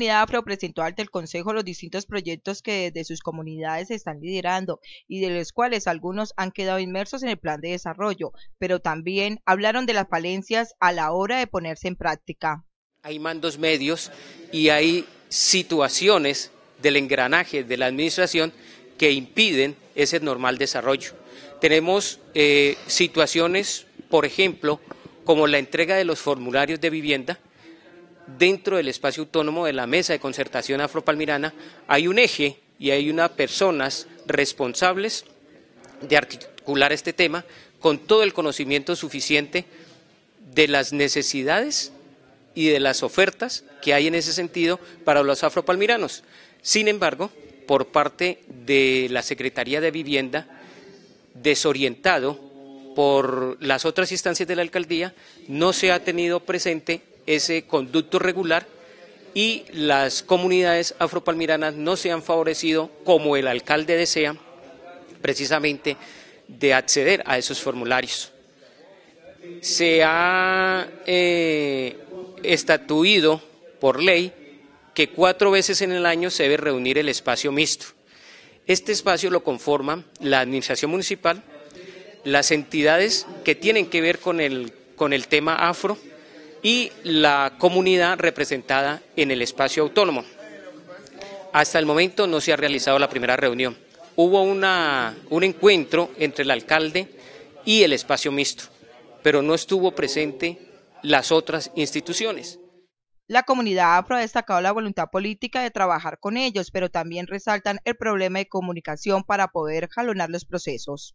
comunidad Afro presentó ante el Consejo los distintos proyectos que desde sus comunidades están liderando y de los cuales algunos han quedado inmersos en el plan de desarrollo, pero también hablaron de las falencias a la hora de ponerse en práctica. Hay mandos medios y hay situaciones del engranaje de la administración que impiden ese normal desarrollo. Tenemos eh, situaciones, por ejemplo, como la entrega de los formularios de vivienda, dentro del espacio autónomo de la Mesa de Concertación Afropalmirana hay un eje y hay unas personas responsables de articular este tema con todo el conocimiento suficiente de las necesidades y de las ofertas que hay en ese sentido para los afropalmiranos. Sin embargo, por parte de la Secretaría de Vivienda, desorientado por las otras instancias de la alcaldía, no se ha tenido presente ese conducto regular y las comunidades afropalmiranas no se han favorecido como el alcalde desea precisamente de acceder a esos formularios. Se ha eh, estatuido por ley que cuatro veces en el año se debe reunir el espacio mixto. Este espacio lo conforman la Administración Municipal, las entidades que tienen que ver con el, con el tema afro, y la comunidad representada en el espacio autónomo. Hasta el momento no se ha realizado la primera reunión. Hubo un encuentro entre el alcalde y el espacio mixto, pero no estuvo presente las otras instituciones. La comunidad afro ha destacado la voluntad política de trabajar con ellos, pero también resaltan el problema de comunicación para poder jalonar los procesos.